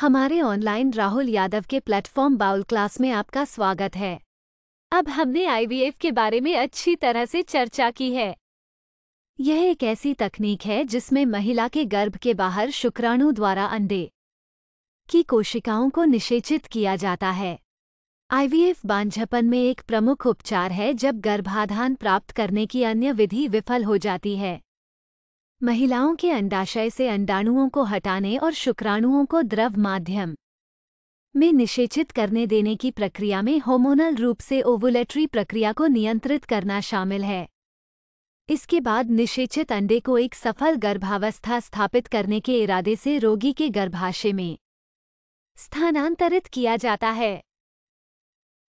हमारे ऑनलाइन राहुल यादव के platform bowl class में आपका स्वागत है अब हमने आईवीएफ के बारे में अच्छी तरह से चर्चा की है यह एक ऐसी तकनीक है जिसमें महिला के गर्भ के बाहर शुक्राणु द्वारा अंडे की कोशिकाओं को निषेचित किया जाता है आईवीएफ बांझपन में एक प्रमुख उपचार है जब गर्भाधान प्राप्त करने की अन्य विधि विफल हो जाती है महिलाओं के अंडाशय से अंडाणुओं को हटाने और शुक्राणुओं को द्रव माध्यम में निषेचित करने देने की प्रक्रिया में होमोनल रूप से ओवुलेटरी प्रक्रिया को नियंत्रित करना शामिल है इसके बाद निषेचित अंडे को एक सफल गर्भावस्था स्थापित करने के इरादे से रोगी के गर्भाशय में स्थानांतरित किया जाता है